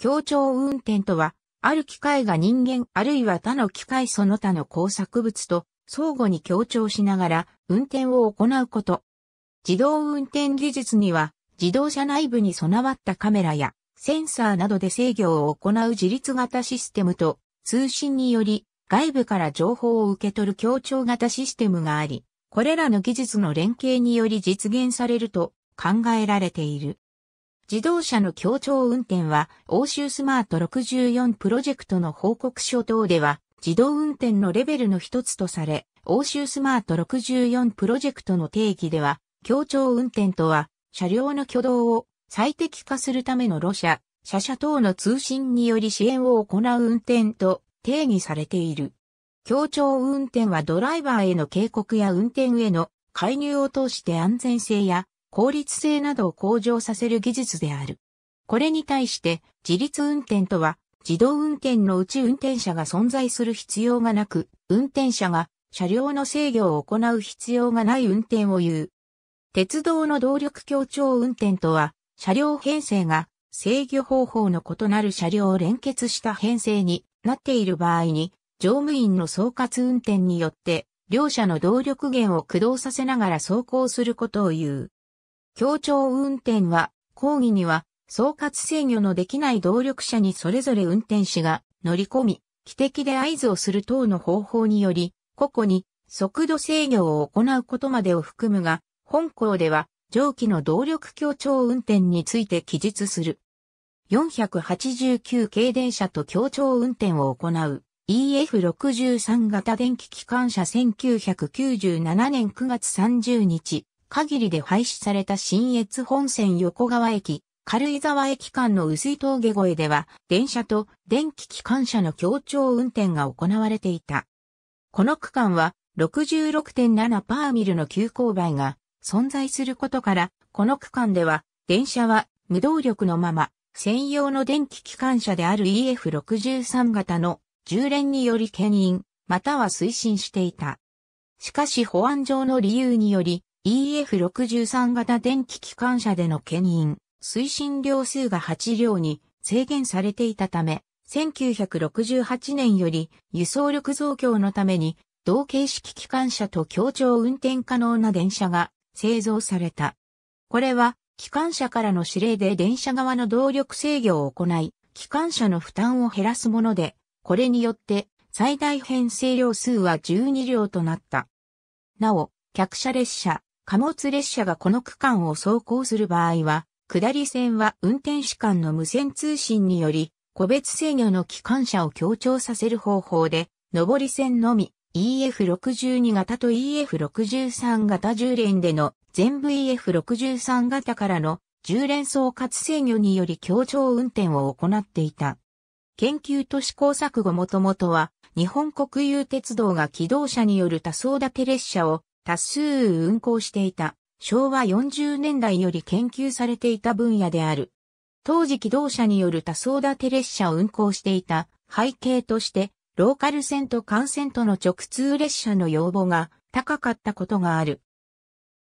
協調運転とは、ある機械が人間あるいは他の機械その他の工作物と相互に協調しながら運転を行うこと。自動運転技術には自動車内部に備わったカメラやセンサーなどで制御を行う自律型システムと通信により外部から情報を受け取る協調型システムがあり、これらの技術の連携により実現されると考えられている。自動車の協調運転は、欧州スマート64プロジェクトの報告書等では、自動運転のレベルの一つとされ、欧州スマート64プロジェクトの定義では、協調運転とは、車両の挙動を最適化するための路車、車車等の通信により支援を行う運転と定義されている。協調運転はドライバーへの警告や運転への介入を通して安全性や効率性などを向上させる技術である。これに対して自律運転とは自動運転のうち運転者が存在する必要がなく、運転者が車両の制御を行う必要がない運転を言う。鉄道の動力協調運転とは、車両編成が制御方法の異なる車両を連結した編成になっている場合に、乗務員の総括運転によって、両者の動力源を駆動させながら走行することを言う。協調運転は、講義には、総括制御のできない動力車にそれぞれ運転士が乗り込み、汽笛で合図をする等の方法により、個々に速度制御を行うことまでを含むが、本校では上記の動力協調運転について記述する。489系電車と協調運転を行う EF63 型電気機関車1997年9月30日限りで廃止された新越本線横川駅、軽井沢駅間の薄い峠越えでは、電車と電気機関車の協調運転が行われていた。この区間は66.7パーミルの急勾配が存在することから、この区間では電車は無動力のまま専用の電気機関車である EF63 型の重連により牽引または推進していた。しかし保安上の理由により EF63 型電気機関車での牽引、推進量数が8両に制限されていたため、1968年より輸送力増強のために同形式機関車と協調運転可能な電車が製造された。これは機関車からの指令で電車側の動力制御を行い、機関車の負担を減らすもので、これによって最大編成量数は12両となった。なお、客車列車、貨物列車がこの区間を走行する場合は、下り線は運転士間の無線通信により、個別制御の機関車を強調させる方法で、上り線のみ EF62 型と EF63 型10連での全部 EF63 型からの10連総括制御により協調運転を行っていた。研究と試行錯誤もともとは日本国有鉄道が機動車による多層建て列車を多数運行していた昭和40年代より研究されていた分野である。当時機動車による多層立て列車を運行していた背景として、ローカル線と幹線との直通列車の要望が高かったことがある。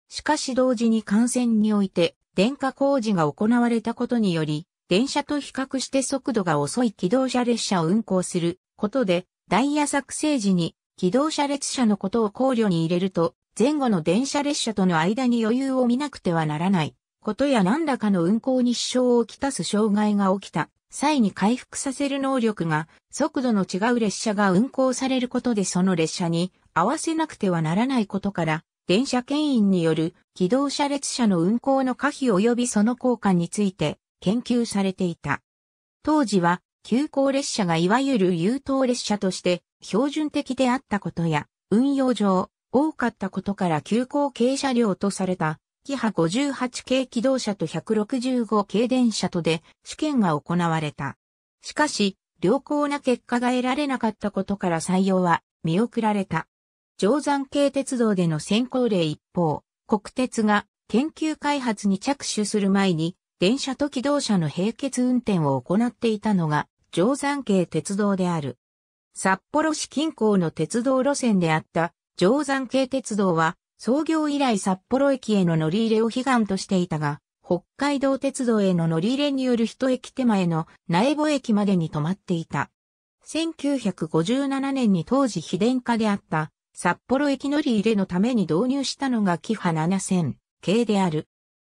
しかし同時に幹線において電化工事が行われたことにより、電車と比較して速度が遅い機動車列車を運行することで、ダイヤ作成時に機動車列車のことを考慮に入れると、前後の電車列車との間に余裕を見なくてはならないことや何らかの運行に支障をきたす障害が起きた際に回復させる能力が速度の違う列車が運行されることでその列車に合わせなくてはならないことから電車牽引による機動車列車の運行の可否及びその効果について研究されていた。当時は急行列車がいわゆる優等列車として標準的であったことや運用上多かったことから急行軽車両とされた、キハ58系機動車と165系電車とで試験が行われた。しかし、良好な結果が得られなかったことから採用は見送られた。定山系鉄道での先行例一方、国鉄が研究開発に着手する前に、電車と機動車の並結運転を行っていたのが、定山系鉄道である。札幌市近郊の鉄道路線であった定山系鉄道は創業以来札幌駅への乗り入れを悲願としていたが、北海道鉄道への乗り入れによる一駅手前の苗穂駅までに止まっていた。1957年に当時非電化であった札幌駅乗り入れのために導入したのがキハ7000系である。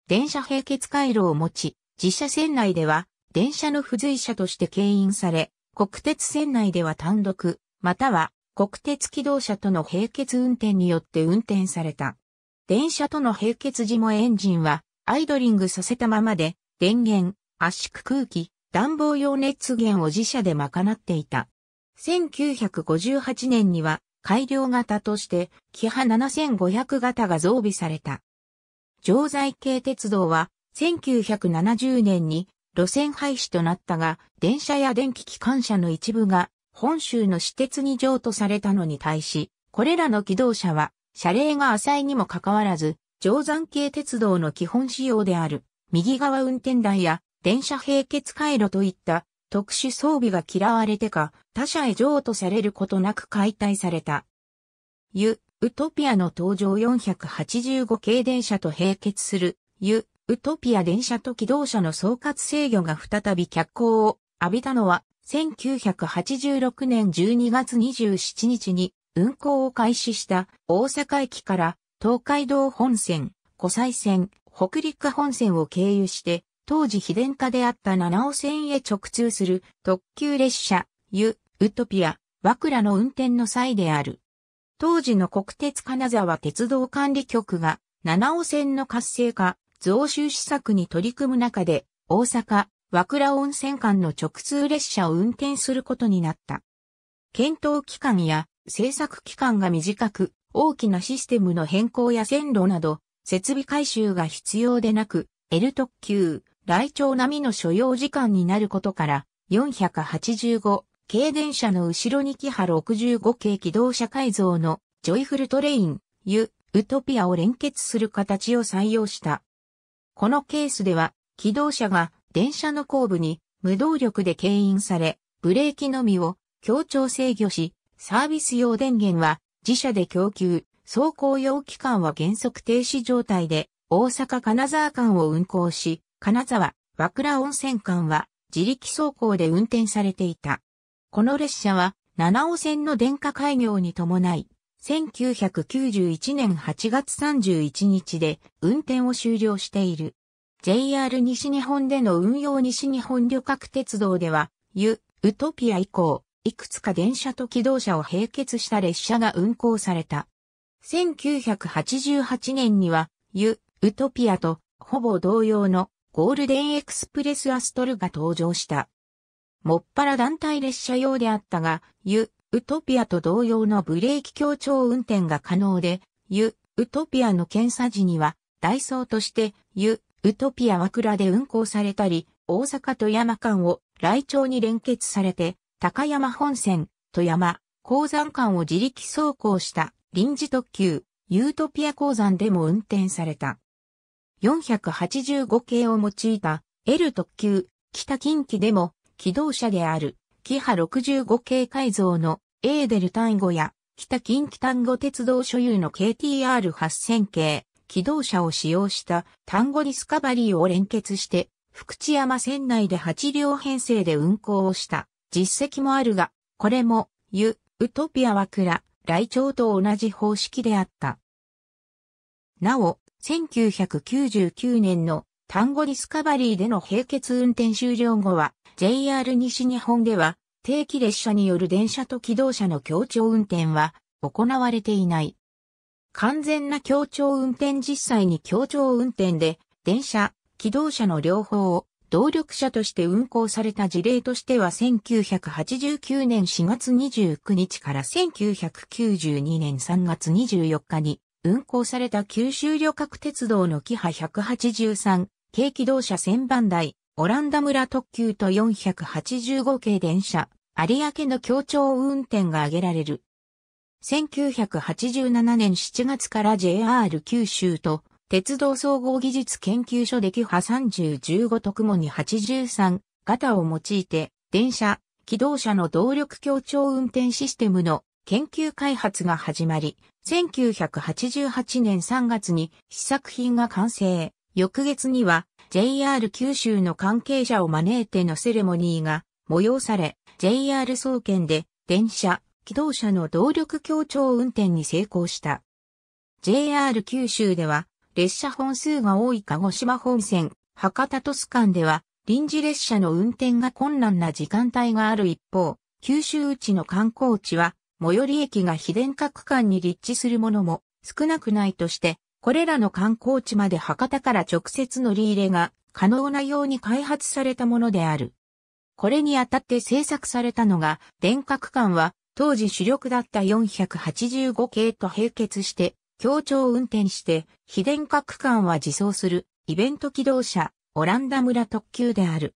電車並結回路を持ち、自社線内では電車の付随車として牽引され、国鉄線内では単独、または国鉄機動車との並結運転によって運転された。電車との並結時もエンジンはアイドリングさせたままで電源、圧縮空気、暖房用熱源を自社で賄っていた。1958年には改良型としてキハ7500型が増備された。常在系鉄道は1970年に路線廃止となったが電車や電気機関車の一部が本州の私鉄に譲渡されたのに対し、これらの機動車は、車齢が浅いにもかかわらず、定山系鉄道の基本仕様である、右側運転台や、電車並結回路といった、特殊装備が嫌われてか、他社へ譲渡されることなく解体された。ユ・ウトピアの登場485系電車と並結する、ユ・ウトピア電車と機動車の総括制御が再び脚光を浴びたのは、1986年12月27日に運行を開始した大阪駅から東海道本線、湖西線、北陸本線を経由して、当時秘伝家であった七尾線へ直通する特急列車、ユ、ウトピア、クラの運転の際である。当時の国鉄金沢鉄道管理局が七尾線の活性化、増収施策に取り組む中で、大阪、和倉温泉間の直通列車を運転することになった。検討期間や制作期間が短く、大きなシステムの変更や線路など、設備改修が必要でなく、L 特急、来庁並みの所要時間になることから、485軽電車の後ろにキハ65系機動車改造のジョイフルトレイン、ユ、ウトピアを連結する形を採用した。このケースでは、機動車が電車の後部に無動力で牽引され、ブレーキのみを協調制御し、サービス用電源は自社で供給、走行用機関は原則停止状態で、大阪金沢間を運行し、金沢、和倉温泉間は自力走行で運転されていた。この列車は七尾線の電化開業に伴い、1991年8月31日で運転を終了している。JR 西日本での運用西日本旅客鉄道では、ユ、ウトピア以降、いくつか電車と機動車を並結した列車が運行された。1988年には、ユ、ウトピアと、ほぼ同様のゴールデンエクスプレスアストルが登場した。もっぱら団体列車用であったが、ユ、ウトピアと同様のブレーキ強調運転が可能で、ユ、ウトピアの検査時には、ダイソーとして、ユ、ウトピア和倉で運行されたり、大阪富山間を来町に連結されて、高山本線、富山、鉱山間を自力走行した臨時特急、ユートピア鉱山でも運転された。485系を用いた L 特急、北近畿でも、機動車である、キハ65系改造のエーデル単語や、北近畿単語鉄道所有の KTR8000 系、機動車を使用した単語ディスカバリーを連結して、福知山線内で8両編成で運行をした実績もあるが、これも、ユ、ウトピアは倉、来庁と同じ方式であった。なお、1999年の単語ディスカバリーでの並結運転終了後は、JR 西日本では、定期列車による電車と機動車の協調運転は行われていない。完全な協調運転実際に協調運転で、電車、機動車の両方を動力車として運行された事例としては1989年4月29日から1992年3月24日に運行された九州旅客鉄道のキハ183軽機動車1000番台オランダ村特急と485系電車有明の協調運転が挙げられる。1987年7月から JR 九州と鉄道総合技術研究所でキハ3015特務に83型を用いて電車、機動車の動力協調運転システムの研究開発が始まり、1988年3月に試作品が完成。翌月には JR 九州の関係者を招いてのセレモニーが催され、JR 総研で電車、気動車の動力協調運転に成功した。JR 九州では、列車本数が多い鹿児島本線、博多都市間では、臨時列車の運転が困難な時間帯がある一方、九州内の観光地は、最寄り駅が非電化区間に立地するものも少なくないとして、これらの観光地まで博多から直接乗り入れが可能なように開発されたものである。これにあたって制作されたのが、電化区間は当時主力だった485系と並結して、協調運転して、非電化区間は自走する、イベント機動車、オランダ村特急である。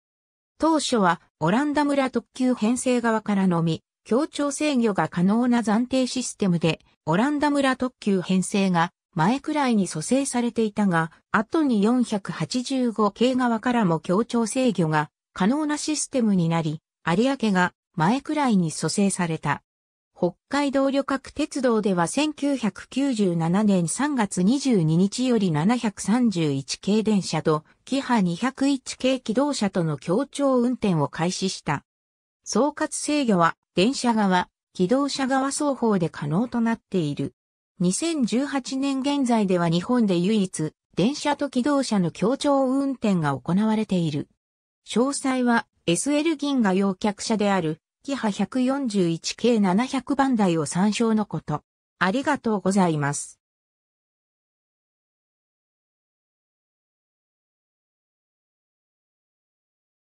当初は、オランダ村特急編成側からのみ、協調制御が可能な暫定システムで、オランダ村特急編成が前くらいに蘇生されていたが、後に485系側からも協調制御が可能なシステムになり、有明が前くらいに蘇生された。北海道旅客鉄道では1997年3月22日より731系電車と、キハ201系機動車との協調運転を開始した。総括制御は、電車側、機動車側双方で可能となっている。2018年現在では日本で唯一、電車と機動車の協調運転が行われている。詳細は SL 銀河用客車であるキハ141系700番台を参照のこと。ありがとうございます。